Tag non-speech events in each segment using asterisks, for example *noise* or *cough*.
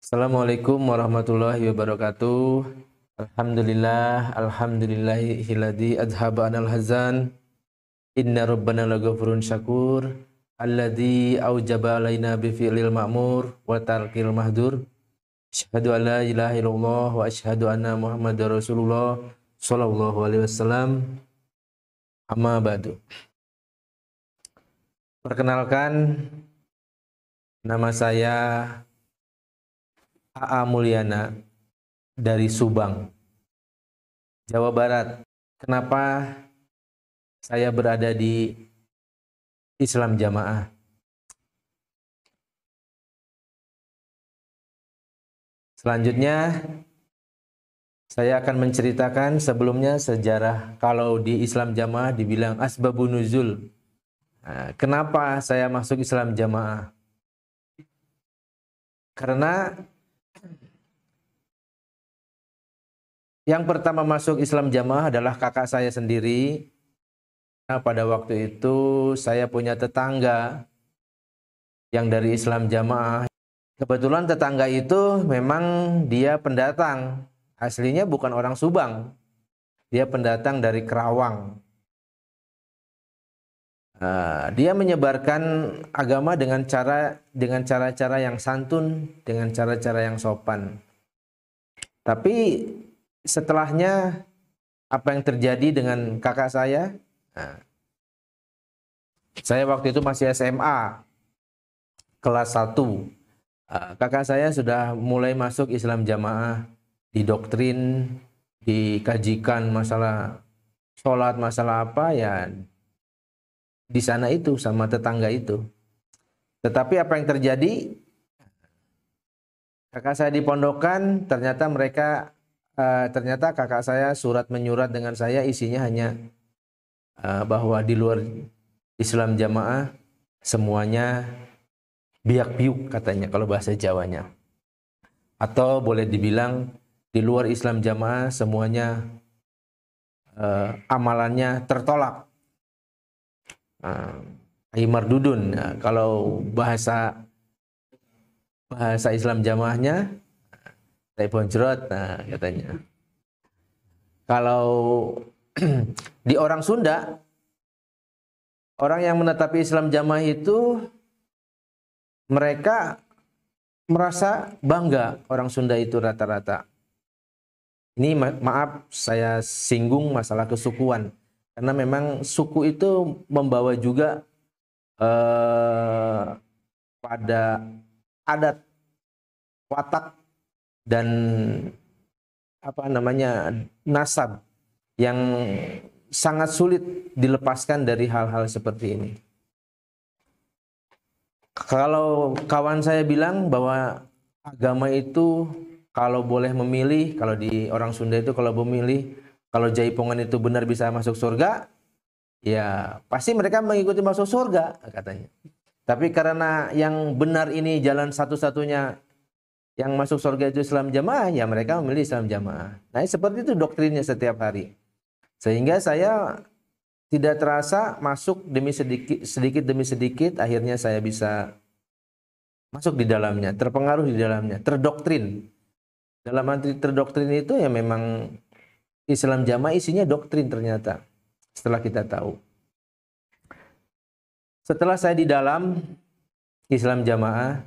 Assalamualaikum warahmatullahi wabarakatuh. Alhamdulillah, hiladi adhaba anal hazan. Inna rabbana lagafurun syakur. Alladhi awjaba aujabala bifi'lil fi'lil ma'mur wa tarqil mahdur. Asyhadu an la ilaha illallah wa asyhadu anna Muhammadar Rasulullah sallallahu alaihi wasallam. Amma ba'du. Perkenalkan nama saya AA Mulyana dari Subang, Jawa Barat. Kenapa saya berada di Islam Jamaah? Selanjutnya, saya akan menceritakan sebelumnya sejarah kalau di Islam Jamaah dibilang asbabun nuzul. Nah, kenapa saya masuk Islam Jamaah? Karena Yang pertama masuk Islam jamaah adalah kakak saya sendiri. Nah, pada waktu itu saya punya tetangga yang dari Islam jamaah. Kebetulan tetangga itu memang dia pendatang. Aslinya bukan orang Subang. Dia pendatang dari Kerawang. Uh, dia menyebarkan agama dengan cara dengan cara-cara yang santun, dengan cara-cara yang sopan. Tapi setelahnya apa yang terjadi dengan kakak saya? Nah, saya waktu itu masih SMA, kelas 1. Ah, kakak saya sudah mulai masuk Islam jamaah, didoktrin, dikajikan masalah sholat, masalah apa ya di sana itu sama tetangga itu. Tetapi apa yang terjadi? Kakak saya di pondokan ternyata mereka Eh, ternyata kakak saya surat menyurat dengan saya isinya hanya uh, bahwa di luar Islam jamaah semuanya biak piuk katanya kalau bahasa Jawanya. Atau boleh dibilang di luar Islam jamaah semuanya uh, amalannya tertolak. Uh, Aymar Dudun, uh, kalau bahasa bahasa Islam jamaahnya tai bonjrot, nah katanya kalau *clears throat* di orang Sunda orang yang menetapi Islam jamaah itu mereka merasa bangga orang Sunda itu rata-rata ini ma maaf saya singgung masalah kesukuan karena memang suku itu membawa juga eh, pada adat watak dan apa namanya nasab yang sangat sulit dilepaskan dari hal-hal seperti ini. Kalau kawan saya bilang bahwa agama itu kalau boleh memilih, kalau di orang Sunda itu kalau memilih, kalau jaipongan itu benar bisa masuk surga, ya pasti mereka mengikuti masuk surga katanya. Tapi karena yang benar ini jalan satu-satunya yang masuk surga itu Islam jamaah, ya mereka memilih Islam jamaah. Nah, seperti itu doktrinnya setiap hari. Sehingga saya tidak terasa masuk demi sedikit, sedikit demi sedikit, akhirnya saya bisa masuk di dalamnya, terpengaruh di dalamnya, terdoktrin. Dalam arti terdoktrin itu ya memang Islam jamaah isinya doktrin ternyata setelah kita tahu. Setelah saya di dalam Islam jamaah,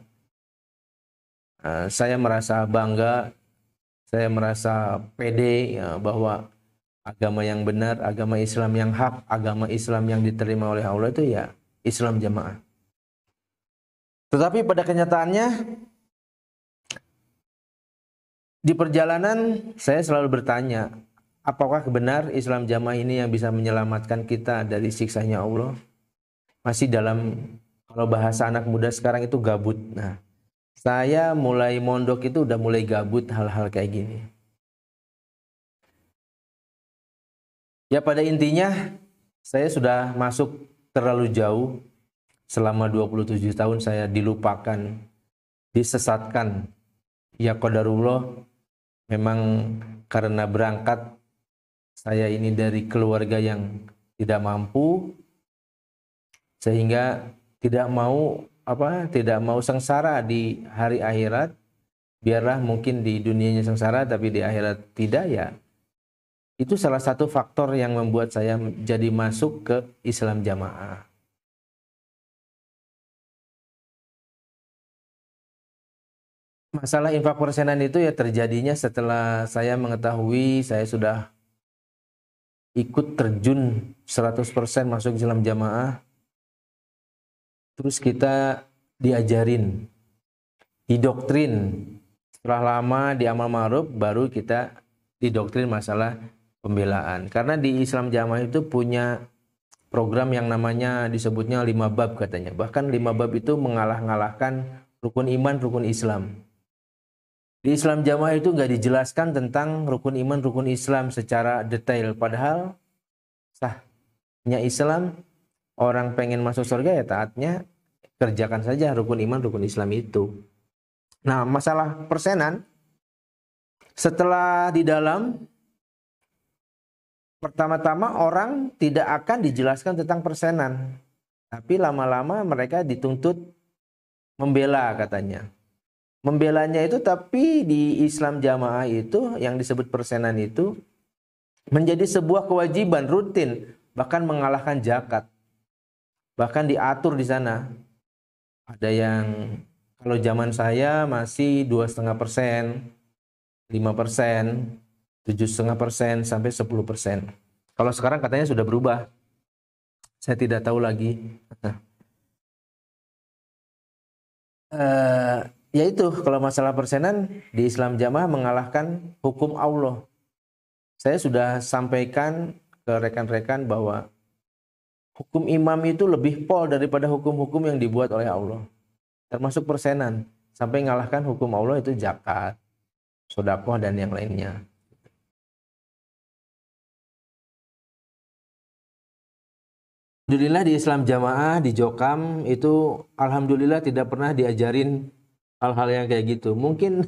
Eh, saya merasa bangga, saya merasa pede ya, bahwa agama yang benar, agama Islam yang hak, agama Islam yang diterima oleh Allah itu ya Islam jamaah. Tetapi pada kenyataannya di perjalanan saya selalu bertanya, apakah benar Islam jamaah ini yang bisa menyelamatkan kita dari siksanya Allah? Masih dalam kalau bahasa anak muda sekarang itu gabut. Nah, saya mulai mondok itu udah mulai gabut hal-hal kayak gini. Ya pada intinya saya sudah masuk terlalu jauh selama 27 tahun saya dilupakan, disesatkan. Ya kodarullah memang karena berangkat saya ini dari keluarga yang tidak mampu sehingga tidak mau apa tidak mau sengsara di hari akhirat biarlah mungkin di dunianya sengsara tapi di akhirat tidak ya itu salah satu faktor yang membuat saya jadi masuk ke Islam jamaah masalah infak persenan itu ya terjadinya setelah saya mengetahui saya sudah ikut terjun 100% masuk Islam jamaah terus kita diajarin, didoktrin. Setelah lama di amal ma'ruf baru kita didoktrin masalah pembelaan. Karena di Islam jamaah itu punya program yang namanya disebutnya lima bab katanya. Bahkan lima bab itu mengalah-ngalahkan rukun iman, rukun Islam. Di Islam jamaah itu nggak dijelaskan tentang rukun iman, rukun Islam secara detail. Padahal sahnya Islam orang pengen masuk surga ya taatnya kerjakan saja rukun iman, rukun Islam itu. Nah, masalah persenan setelah di dalam pertama-tama orang tidak akan dijelaskan tentang persenan. Tapi lama-lama mereka dituntut membela katanya. Membelanya itu tapi di Islam jamaah itu yang disebut persenan itu menjadi sebuah kewajiban rutin bahkan mengalahkan zakat bahkan diatur di sana ada yang kalau zaman saya masih dua setengah persen, lima persen, tujuh setengah persen sampai sepuluh persen. Kalau sekarang katanya sudah berubah, saya tidak tahu lagi. Uh, *laughs* ya itu kalau masalah persenan di Islam jamaah mengalahkan hukum Allah. Saya sudah sampaikan ke rekan-rekan bahwa hukum imam itu lebih pol daripada hukum-hukum yang dibuat oleh Allah. Termasuk persenan. Sampai ngalahkan hukum Allah itu zakat, sodakoh, dan yang lainnya. Alhamdulillah di Islam Jamaah, di Jokam itu Alhamdulillah tidak pernah diajarin hal-hal yang kayak gitu. Mungkin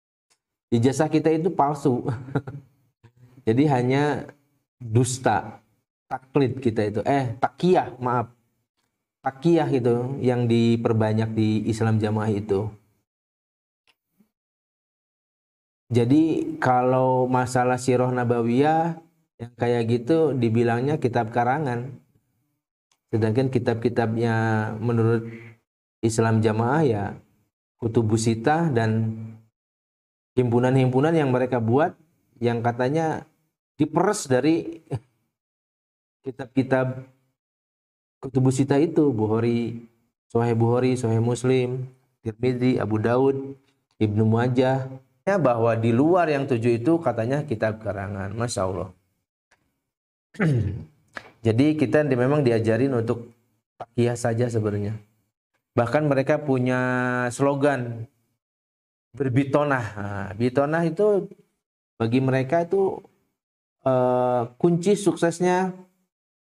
*laughs* ijazah kita itu palsu. *laughs* Jadi hanya dusta taklid kita itu eh takiyah maaf takiyah itu yang diperbanyak di Islam jamaah itu jadi kalau masalah sirah nabawiyah yang kayak gitu dibilangnya kitab karangan sedangkan kitab-kitabnya menurut Islam jamaah ya kutubusita dan himpunan-himpunan yang mereka buat yang katanya diperes dari kitab-kitab Kutubus Sita itu Bukhari, Sahih Bukhari, Sahih Muslim, Tirmidzi, Abu Daud, Ibnu Majah ya bahwa di luar yang tujuh itu katanya kitab karangan Masya Allah *clears throat* jadi kita memang diajarin untuk takiyah saja sebenarnya bahkan mereka punya slogan berbitonah nah, bitonah itu bagi mereka itu uh, kunci suksesnya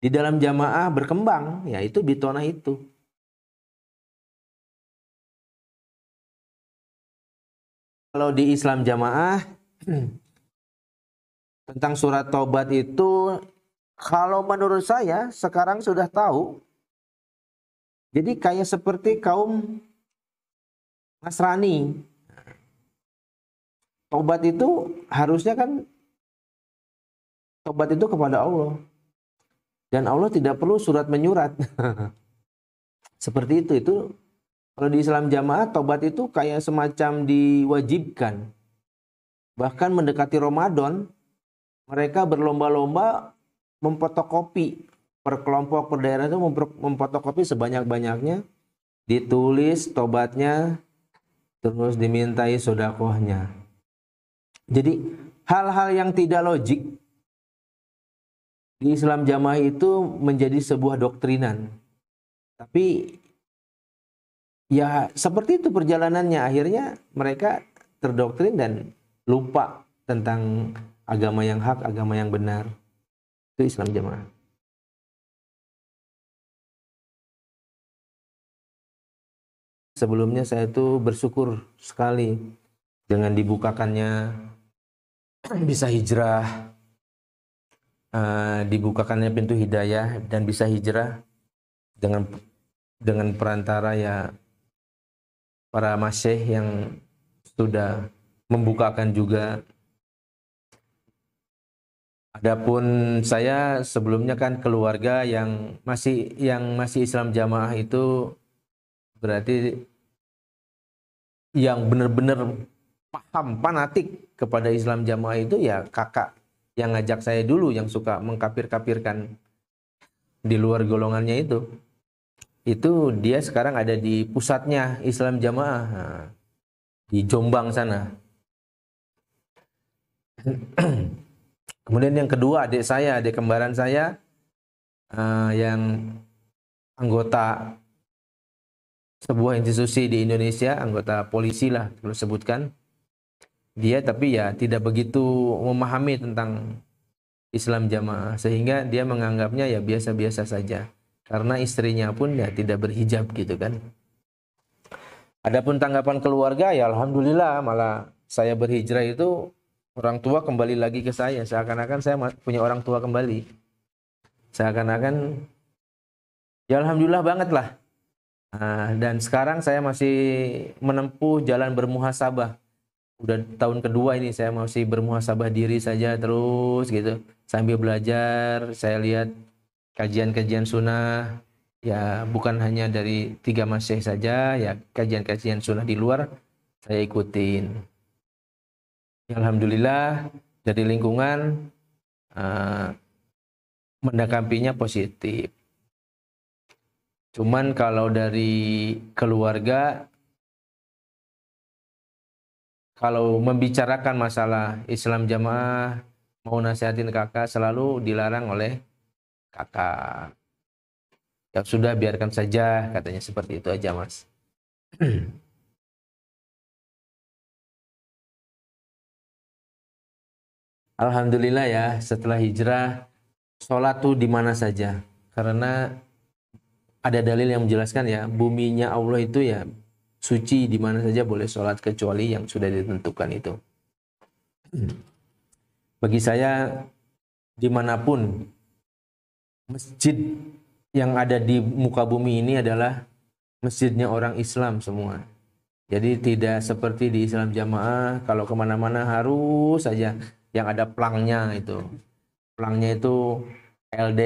di dalam jamaah berkembang yaitu bitona itu kalau di Islam jamaah *clears throat* tentang surat taubat itu kalau menurut saya sekarang sudah tahu jadi kayak seperti kaum Nasrani taubat itu harusnya kan taubat itu kepada Allah dan Allah tidak perlu surat menyurat. *laughs* Seperti itu itu kalau di Islam jamaah tobat itu kayak semacam diwajibkan. Bahkan mendekati Ramadan mereka berlomba-lomba memfotokopi per kelompok per daerah itu memfotokopi sebanyak-banyaknya ditulis tobatnya terus dimintai sodakohnya jadi hal-hal yang tidak logik di Islam jamaah itu menjadi sebuah doktrinan. Tapi ya seperti itu perjalanannya akhirnya mereka terdoktrin dan lupa tentang agama yang hak, agama yang benar. Itu Islam jamaah. Sebelumnya saya itu bersyukur sekali dengan dibukakannya bisa hijrah Eh, dibukakannya pintu hidayah dan bisa hijrah dengan dengan perantara ya para masyih yang sudah membukakan juga Adapun saya sebelumnya kan keluarga yang masih yang masih Islam jamaah itu berarti yang benar-benar paham fanatik kepada Islam jamaah itu ya kakak yang ngajak saya dulu yang suka mengkapir-kapirkan di luar golongannya itu itu dia sekarang ada di pusatnya Islam Jamaah nah, di Jombang sana *clears throat* kemudian yang kedua adik saya adik kembaran saya eh, yang anggota sebuah institusi di Indonesia anggota polisi lah kalau sebutkan dia tapi ya tidak begitu memahami tentang Islam jamaah sehingga dia menganggapnya ya biasa-biasa saja karena istrinya pun ya tidak berhijab gitu kan. Adapun tanggapan keluarga ya alhamdulillah malah saya berhijrah itu orang tua kembali lagi ke saya seakan-akan saya punya orang tua kembali. Seakan-akan ya alhamdulillah banget lah. Nah, dan sekarang saya masih menempuh jalan bermuhasabah udah tahun kedua ini saya masih bermuhasabah diri saja terus gitu sambil belajar saya lihat kajian-kajian sunnah ya bukan hanya dari tiga masih saja ya kajian-kajian sunnah di luar saya ikutin alhamdulillah dari lingkungan uh, mendakampinya positif cuman kalau dari keluarga kalau membicarakan masalah Islam jamaah mau nasihatin kakak selalu dilarang oleh kakak. Ya sudah biarkan saja katanya seperti itu aja mas. *clears throat* Alhamdulillah ya setelah hijrah sholat tuh di mana saja karena ada dalil yang menjelaskan ya buminya Allah itu ya suci di mana saja boleh sholat kecuali yang sudah ditentukan itu. Hmm. Bagi saya dimanapun masjid yang ada di muka bumi ini adalah masjidnya orang Islam semua. Jadi tidak seperti di Islam jamaah kalau kemana-mana harus saja yang ada pelangnya itu. Pelangnya itu LD.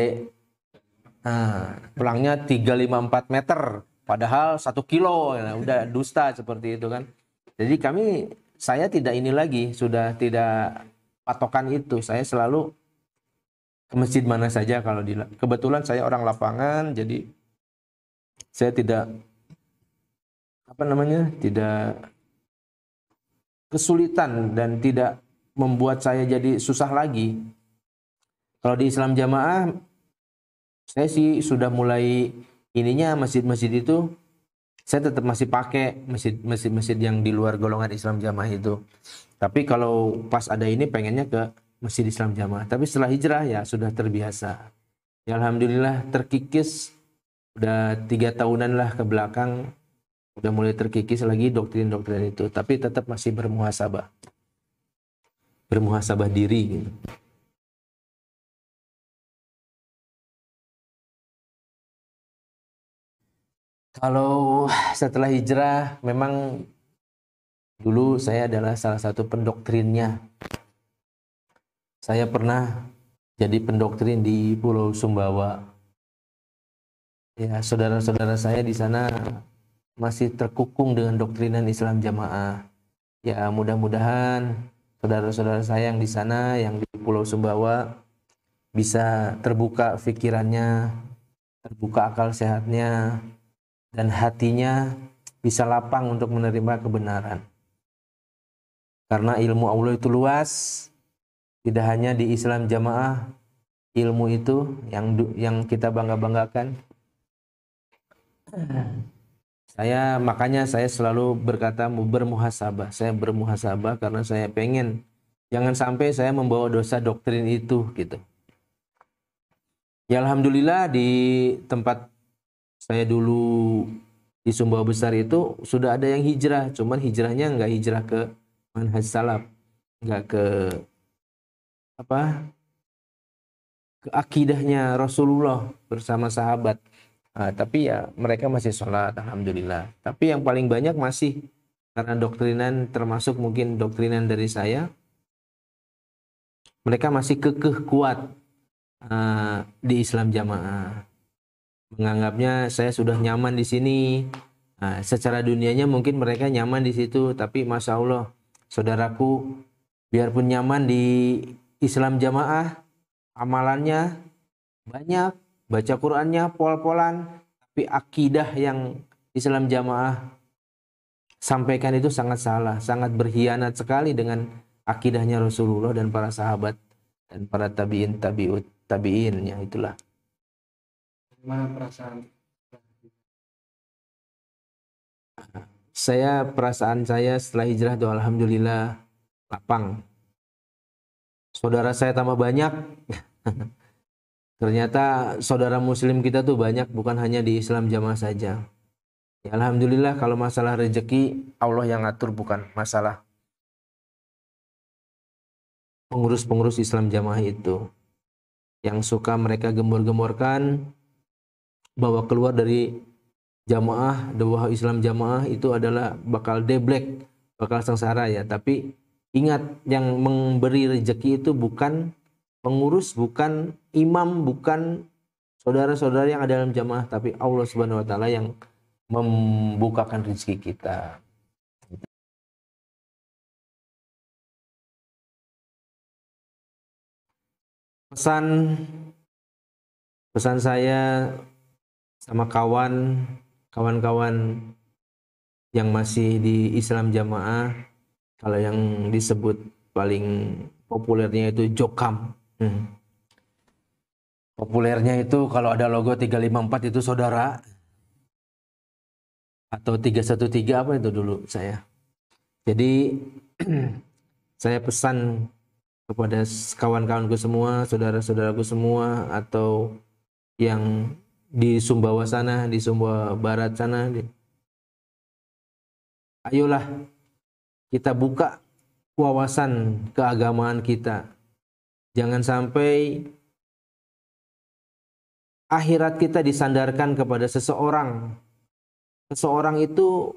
Nah, pelangnya 354 meter. Padahal satu kilo, ya, udah dusta seperti itu kan. Jadi kami, saya tidak ini lagi, sudah tidak patokan itu. Saya selalu ke masjid mana saja kalau di kebetulan saya orang lapangan jadi saya tidak apa namanya tidak kesulitan dan tidak membuat saya jadi susah lagi kalau di Islam jamaah saya sih sudah mulai ininya masjid-masjid itu saya tetap masih pakai masjid-masjid yang di luar golongan Islam jamaah itu. Tapi kalau pas ada ini pengennya ke masjid Islam jamaah. Tapi setelah hijrah ya sudah terbiasa. Ya alhamdulillah terkikis udah tiga tahunan lah ke belakang udah mulai terkikis lagi doktrin-doktrin itu. Tapi tetap masih bermuhasabah, bermuhasabah diri gitu. Kalau setelah hijrah memang dulu saya adalah salah satu pendoktrinnya. Saya pernah jadi pendoktrin di Pulau Sumbawa. Ya, saudara-saudara saya di sana masih terkukung dengan doktrinan Islam jamaah. Ya, mudah-mudahan saudara-saudara saya yang di sana yang di Pulau Sumbawa bisa terbuka pikirannya, terbuka akal sehatnya, dan hatinya bisa lapang untuk menerima kebenaran. Karena ilmu Allah itu luas, tidak hanya di Islam jamaah, ilmu itu yang yang kita bangga-banggakan. Saya makanya saya selalu berkata bermuhasabah. Saya bermuhasabah karena saya pengen jangan sampai saya membawa dosa doktrin itu gitu. Ya alhamdulillah di tempat saya dulu di Sumbawa Besar itu sudah ada yang hijrah, cuman hijrahnya nggak hijrah ke manhaj salaf, nggak ke apa ke akidahnya Rasulullah bersama sahabat. Nah, tapi ya mereka masih sholat, alhamdulillah. Tapi yang paling banyak masih karena doktrinan termasuk mungkin doktrinan dari saya, mereka masih kekeh kuat uh, di Islam jamaah menganggapnya saya sudah nyaman di sini. Nah, secara dunianya mungkin mereka nyaman di situ, tapi masya Allah, saudaraku, biarpun nyaman di Islam jamaah, amalannya banyak, baca Qurannya pol-polan, tapi akidah yang Islam jamaah sampaikan itu sangat salah, sangat berkhianat sekali dengan akidahnya Rasulullah dan para sahabat dan para tabiin tabiut tabiin ya itulah gimana perasaan saya perasaan saya setelah hijrah itu alhamdulillah lapang saudara saya tambah banyak *laughs* ternyata saudara muslim kita tuh banyak bukan hanya di Islam jamaah saja ya, alhamdulillah kalau masalah rezeki Allah yang ngatur bukan masalah pengurus-pengurus Islam jamaah itu yang suka mereka gemur gemborkan bawa keluar dari jamaah dakwah Islam jamaah itu adalah bakal deblek bakal sengsara ya tapi ingat yang memberi rezeki itu bukan pengurus bukan imam bukan saudara-saudara yang ada dalam jamaah tapi Allah Subhanahu wa taala yang membukakan rezeki kita pesan pesan saya sama kawan kawan-kawan yang masih di Islam Jamaah kalau yang disebut paling populernya itu Jokam hmm. populernya itu kalau ada logo 354 itu saudara atau 313 apa itu dulu saya jadi *clears throat* saya pesan kepada kawan-kawanku semua saudara-saudaraku semua atau yang di Sumbawa sana, di Sumbawa Barat sana. Di... Ayolah kita buka wawasan keagamaan kita. Jangan sampai akhirat kita disandarkan kepada seseorang. Seseorang itu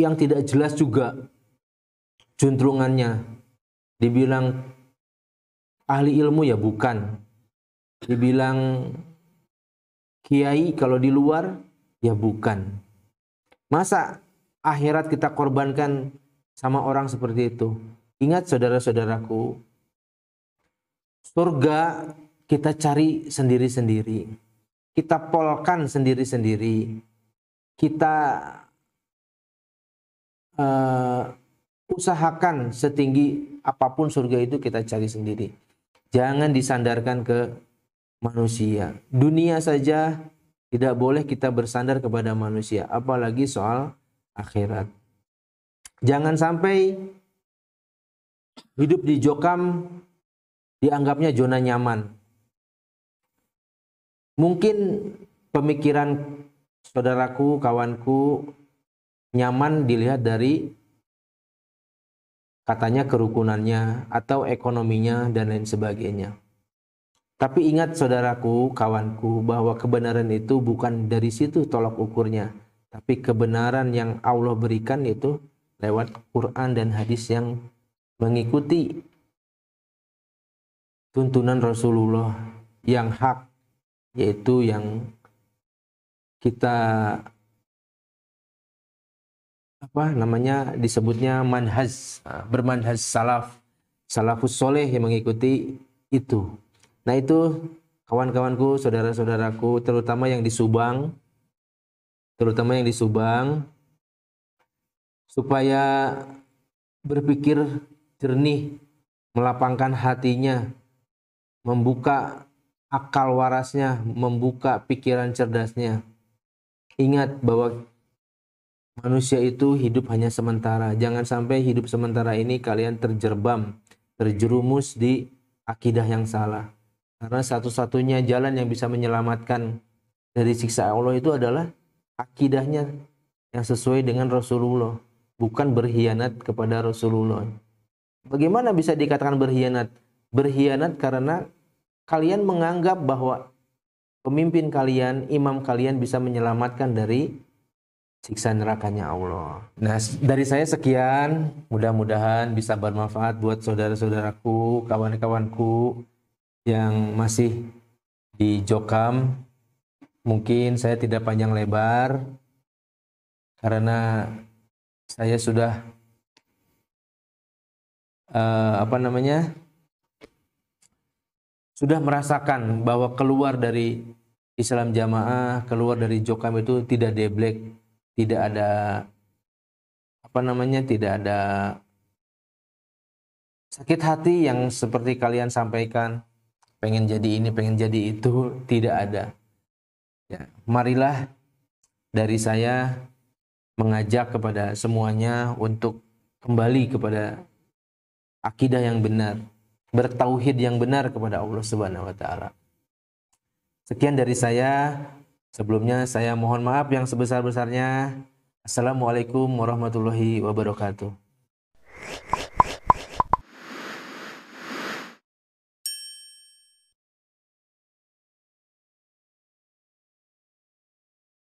yang tidak jelas juga juntrungannya. Dibilang ahli ilmu ya bukan. Dibilang kiai kalau di luar ya bukan. Masa akhirat kita korbankan sama orang seperti itu? Ingat saudara-saudaraku, surga kita cari sendiri-sendiri. Kita polkan sendiri-sendiri. Kita uh, usahakan setinggi apapun surga itu kita cari sendiri. Jangan disandarkan ke manusia. Dunia saja tidak boleh kita bersandar kepada manusia, apalagi soal akhirat. Jangan sampai hidup di jokam dianggapnya zona nyaman. Mungkin pemikiran saudaraku, kawanku nyaman dilihat dari katanya kerukunannya atau ekonominya dan lain sebagainya. Tapi ingat saudaraku, kawanku, bahwa kebenaran itu bukan dari situ tolak ukurnya. Tapi kebenaran yang Allah berikan itu lewat Quran dan hadis yang mengikuti tuntunan Rasulullah yang hak, yaitu yang kita apa namanya disebutnya manhaj bermanhaj salaf salafus soleh yang mengikuti itu Nah itu kawan-kawanku, saudara-saudaraku, terutama yang di Subang, terutama yang di Subang, supaya berpikir jernih, melapangkan hatinya, membuka akal warasnya, membuka pikiran cerdasnya. Ingat bahwa manusia itu hidup hanya sementara. Jangan sampai hidup sementara ini kalian terjerbam, terjerumus di akidah yang salah. Karena satu-satunya jalan yang bisa menyelamatkan dari siksa Allah itu adalah akidahnya yang sesuai dengan Rasulullah, bukan berkhianat kepada Rasulullah. Bagaimana bisa dikatakan berkhianat? Berkhianat karena kalian menganggap bahwa pemimpin kalian, imam kalian bisa menyelamatkan dari siksa nerakanya Allah. Nah, dari saya sekian, mudah-mudahan bisa bermanfaat buat saudara-saudaraku, kawan-kawanku yang masih di Jokam mungkin saya tidak panjang lebar karena saya sudah uh, apa namanya sudah merasakan bahwa keluar dari Islam jamaah keluar dari Jokam itu tidak deblek tidak ada apa namanya tidak ada sakit hati yang seperti kalian sampaikan pengen jadi ini, pengen jadi itu, tidak ada. Ya, marilah dari saya mengajak kepada semuanya untuk kembali kepada akidah yang benar, bertauhid yang benar kepada Allah Subhanahu wa taala. Sekian dari saya. Sebelumnya saya mohon maaf yang sebesar-besarnya. Assalamualaikum warahmatullahi wabarakatuh.